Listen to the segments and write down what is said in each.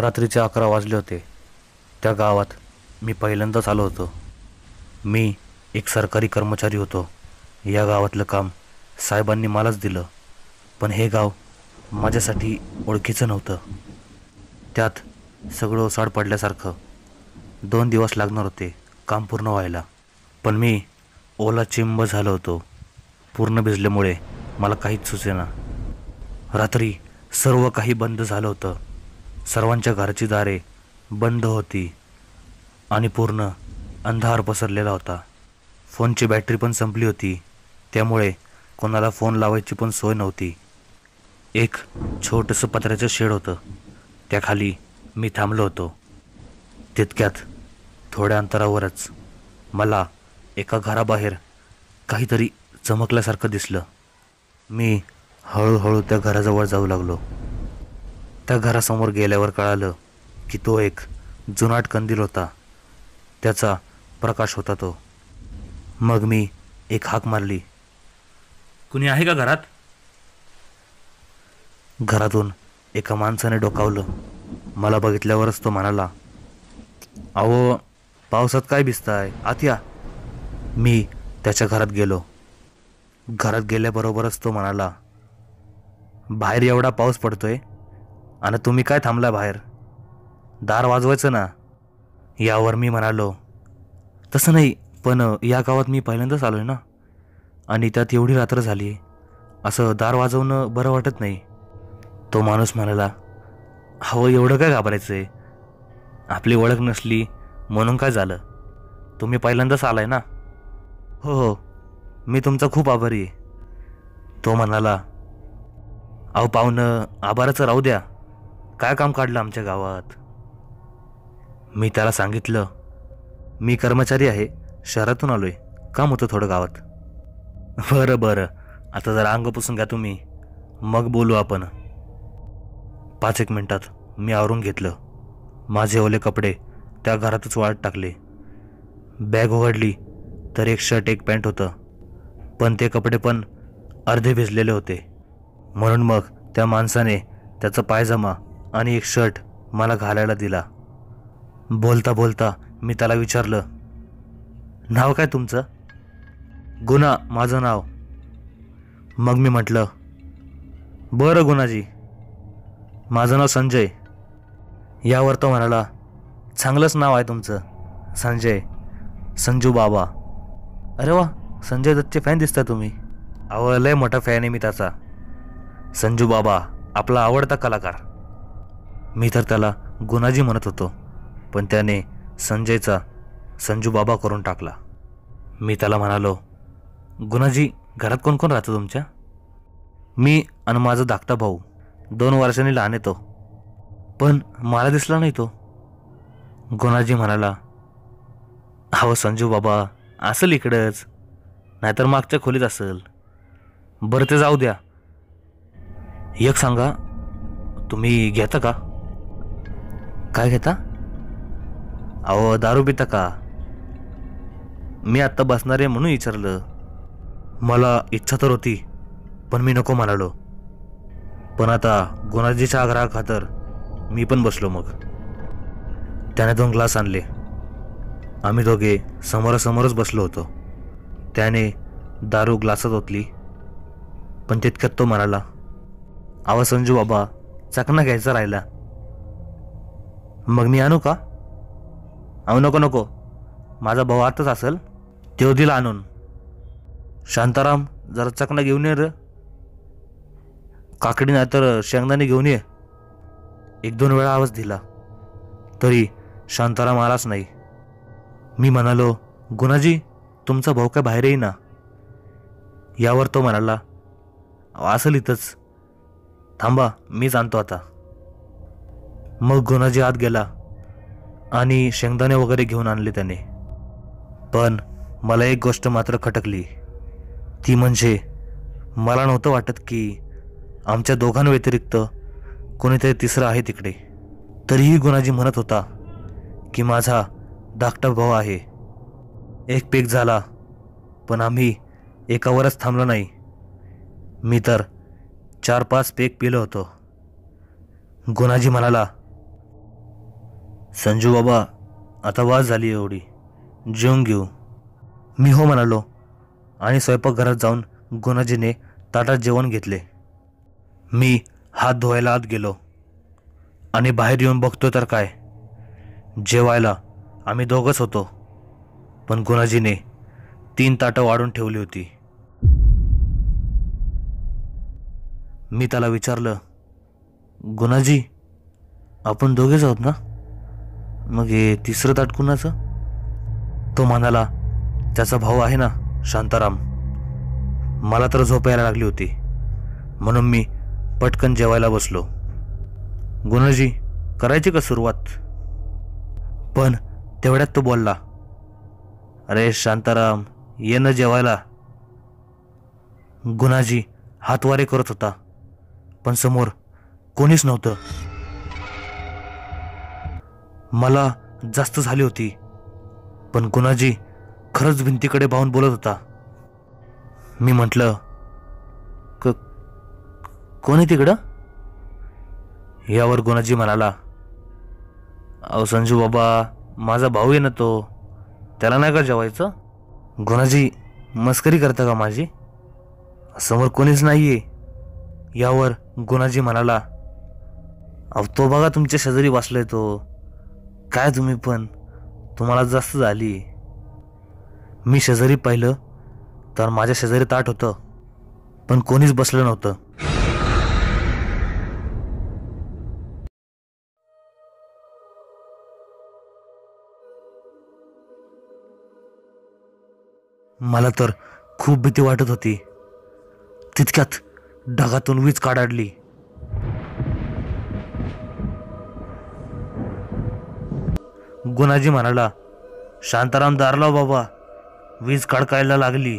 रात्रीचे अकरा वाजले होते त्या गावात मी पहिल्यांदाच आलो होतो मी एक सरकारी कर्मचारी होतो या गावातलं काम साहेबांनी मलाच दिलं पण हे गाव माझ्यासाठी ओळखीचं नव्हतं त्यात सगळं ओसाड पडल्यासारखं दोन दिवस लागणार होते काम पूर्ण व्हायला पण मी ओला चिंब झालो होतो पूर्ण भिजल्यामुळे मला काहीच सुचेना रात्री सर्व काही बंद झालं होतं सर्वांच्या घरची दारे बंद होती आणि पूर्ण अंधार पसरलेला होता फोनची बॅटरी पण संपली होती त्यामुळे कोणाला फोन लावायची पण सोय नव्हती एक छोटंसं पत्र्याचं शेड होतं त्याखाली मी थांबलो होतो तितक्यात थोड्या अंतरावरच मला एका घराबाहेर काहीतरी चमकल्यासारखं दिसलं मी हळूहळू त्या घराजवळ जाऊ लागलो त्या घरासमोर गेल्यावर कळालं की तो एक जुनाट कंदील होता त्याचा प्रकाश होता तो मग मी एक हाक मारली कुणी आहे का घरात घरातून एका माणसाने डोकावलं मला बघितल्यावरच तो म्हणाला अहो पावसात काय भिजताय आत्या मी त्याच्या घरात गेलो घरात गेल्याबरोबरच तो म्हणाला बाहेर एवढा पाऊस पडतोय आणि तुम्ही काय थांबला बाहेर दार वाजवायचं ना यावर मी म्हणालो तसं नाही पण या गावात मी पहिल्यांदाच आलो आहे ना आणि त्यात एवढी रात्र झाली असं दार वाजवणं बरं वाटत नाही तो माणूस म्हणाला हवं एवढं काय घाबरायचं आहे आपली ओळख नसली म्हणून काय झालं तुम्ही पहिल्यांदाच आलाय ना हो हो मी तुमचा खूप आभारी आहे तो म्हणाला अहो पाहुणं आभाराचं राहू द्या काय काम काढलं आमच्या गावात मी त्याला सांगितलं मी कर्मचारी आहे शहरातून आलो आहे काम होतं थोडं गावात बरं बरं आता जरा अंग पुसून घ्या तुम्ही मग बोलू आपण पाच एक मिनटात मी आवरून घेतलं माझे ओले कपडे त्या घरातच वाळत टाकले बॅग उघडली तर एक शर्ट एक पॅन्ट होतं पण ते कपडे पण अर्धे भिजलेले होते म्हणून मग त्या माणसाने त्याचा पायजमा आणि एक शर्ट मला घालायला दिला बोलता बोलता मी त्याला विचारलं नाव काय तुमचं गुन्हा माझं नाव मग मी म्हटलं बरं गुणाजी माझं नाव संजय यावर तो म्हणाला चांगलंच नाव आहे तुमचं संजय संजू बाबा अरे वा संजय दत्तचे फॅन दिसता तुम्ही आवडलंय लय मोठा फॅन आहे मी त्याचा संजू बाबा आपला आवडता कलाकार मी तर त्याला गुणाजी म्हणत होतो पण त्याने संजयचा संजू बाबा करून टाकला मी त्याला म्हणालो गुणाजी घरात कोण कोण राहतो तुमच्या मी आणि माझा धाकटा भाऊ दोन वर्षांनी लहान येतो पण मला दिसला नाही तो गुणाजी म्हणाला अहो संजू बाबा असेल इकडंच नाहीतर मागच्या खोलीत असेल बरं ते जाऊ द्या एक सांगा तुम्ही घेता का काय घेता अहो दारू पिता का मी आत्ता बसणार आहे म्हणून विचारलं मला इच्छा तर होती पण मी नको म्हणालो पण आता गुणाजीच्या आग्रहाखातर मी पण बसलो मग त्याने दोन ग्लास आणले आम्ही दोघे समोरासमोरच बसलो होतो त्याने दारू ग्लासात ओतली पण तितक्यात तो म्हणाला आवा संजू बाबा चकना घ्यायचा राहिला मग मी आणू का अहो नको नको माझा भाऊ आताच असेल तेव दिला आणून शांताराम जरा चकना घेऊन ये र काकडी नाही तर शेंगदाणे घेऊन ये एक दोन वेळा आवाज दिला तरी शांताराम आलाच नाही मी म्हणालो गुणाजी तुमचा भाऊ काय बाहेर ना यावर तो म्हणाला असेल इथंच थांबा मीच आणतो आता मग गुणाजी आत गेला आणि शेंगदाणे वगैरे घेऊन आणले त्याने पण मला एक गोष्ट मात्र खटकली ती म्हणजे मला नव्हतं वाटत की आमच्या दोघांव्यतिरिक्त कोणीतरी तिसरं आहे तिकडे तरीही गुणाजी म्हणत होता की माझा धाकटा भाऊ आहे एक पेक झाला पण आम्ही एकावरच थांबलो नाही मी तर चार पाच पेक पिलो होतो गुणाजी म्हणाला संजू बाबा आता वाज झाली एवढी जेवून घेऊ मी हो म्हणालो आणि स्वयंपाकघरात जाऊन गुणाजीने ताटात जेवण घेतले मी हात धुवायला आत गेलो आणि बाहेर येऊन बघतो तर काय जेवायला आम्ही दोघंच होतो पण गुणाजीने तीन ताटं वाढून ठेवली होती मी त्याला विचारलं गुणाजी आपण दोघेच आहोत ना मग हे तिसरं ताट कुणाचं तो म्हणाला त्याचा भाऊ आहे ना शांताराम मला तर झोप यायला लागली होती म्हणून मी पटकन जेवायला बसलो गुणजी करायची का सुरुवात पण तेवढ्यात तो बोलला अरे शांताराम ये ना जेवायला गुणाजी हातवारे करत होता पण समोर कोणीच नव्हतं मला जास्त झाली होती पण गुणाजी खरंच भिंतीकडे पाहून बोलत होता मी म्हटलं क कोण आहे तिकडं यावर गुणाजी म्हणाला अहो संजू बाबा माझा भाऊ आहे ना तो त्याला नाही का जेवायचं गुणाजी मस्करी करता का माझी समोर कोणीच नाही आहे यावर गुणाजी म्हणाला अहो तो बघा तुमच्या शेजारी वाचलाय तो काय तुम्ही पण तुम्हाला जास्त झाली मी शेजारी पाहिलं तर माझ्या शेजारी ताट होतं पण कोणीच बसलं नव्हतं मला तर खूप भीती वाटत होती तितक्यात ढगातून वीज काढाडली गुणाजी म्हणाला शांताराम दारला बाबा वीज कडकायला लागली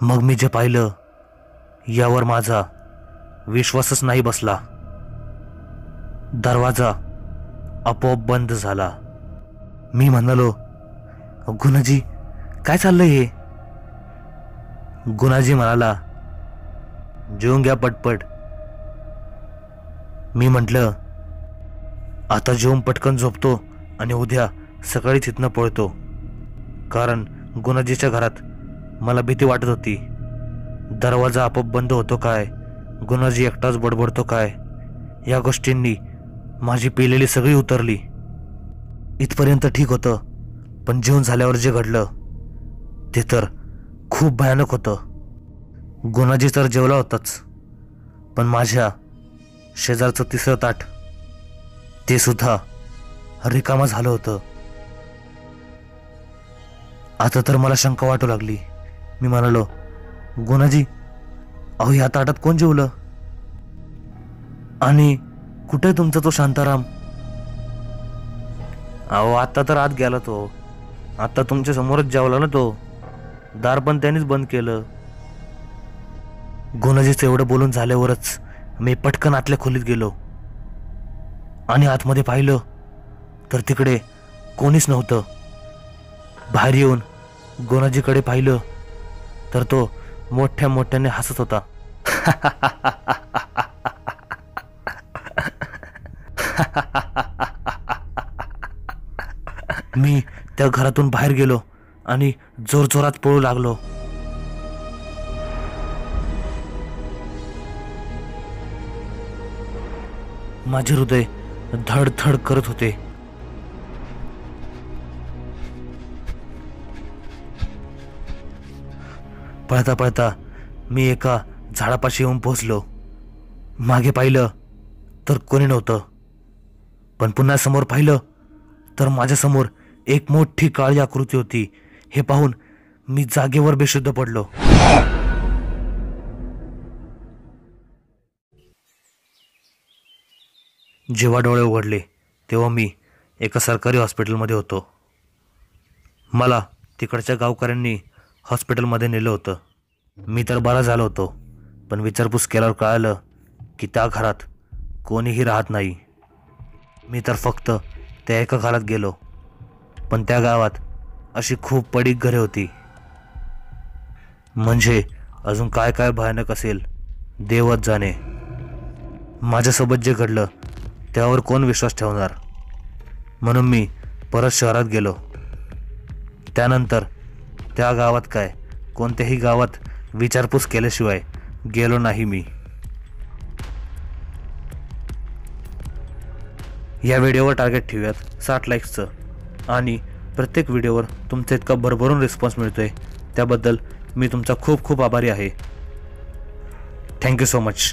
मग मी जे पाहिलं यावर माझा विश्वासच नाही बसला दरवाजा आपोआप बंद झाला मी म्हणालो गुणाजी काय चाललंय हे गुणाजी म्हणाला जेवून घ्या पटपट मी म्हटलं आता जेवून पटकन झोपतो आणि उद्या सकाळी तिथनं पळतो कारण गुणाजीच्या घरात मला भीती वाटत होती दरवाजा आपोआप बंद होतो काय गुणाजी एकटाच बडबडतो काय या गोष्टींनी माझी पिलेली सगळी उतरली इथपर्यंत ठीक होतं पण जेवण झाल्यावर जे घडलं ते तर खूप भयानक होतं गुणाजी तर जेवला होताच पण माझ्या शेजारचं तिसरं ताट ते सुद्धा रिकामं झालं होतं आता तर मला शंका वाटू लागली मी म्हणालो गोनाजी अहो या ताटात कोण जेवलं आणि कुठे तुमचा तो शांताराम अहो आता तर आत गेला तो आता तुमच्या समोरच जेवला ना तो दार पण त्यानेच बंद केलं गुनाजीचं एवढं बोलून झाल्यावरच मी पटकन आतल्या खोलीत गेलो आणि आतमध्ये पाहिलं तर तिकडे कोणीच नव्हतं बाहेर येऊन गोनाजीकडे पाहिलं तर तो मोठ्या मोठ्याने हसत होता मी त्या घरातून बाहेर गेलो आणि जोरजोरात पळू लागलो माझे हृदय धडधड करत होते पळता पळता मी एका झाडापाशी येऊन पोहोचलो मागे पाहिलं तर कोणी नव्हतं पण पुन्हा समोर पाहिलं तर माझ्यासमोर एक मोठी काळी आकृती होती हे पाहून मी जागेवर बेशुद्ध पडलो जेव्हा डोळे उघडले तेव्हा मी एका सरकारी हॉस्पिटलमध्ये होतो मला तिकडच्या गावकऱ्यांनी हॉस्पिटलमध्ये नेलं होतं मी तर बरा झालो होतो पण विचारपूस केल्यावर कळालं की त्या घरात कोणीही राहत नाही मी तर फक्त त्या एका घरात गेलो पण त्या गावात अशी खूप पडीक घरे होती म्हणजे अजून काय काय भयानक असेल देवत जाणे माझ्यासोबत जे घडलं त्यावर कोण विश्वास ठेवणार म्हणून मी परत शहरात गेलो त्यानंतर त्या गावात काय कोणत्याही गावात विचारपूस केल्याशिवाय गेलो नाही मी या व्हिडिओवर टार्गेट ठेवूयात साठ लाईक्सचं आणि प्रत्येक व्हिडिओवर तुमचा इतका भरभरून रिस्पॉन्स मिळतो आहे त्याबद्दल मी तुमचा खूप खूप आभारी आहे थँक्यू सो मच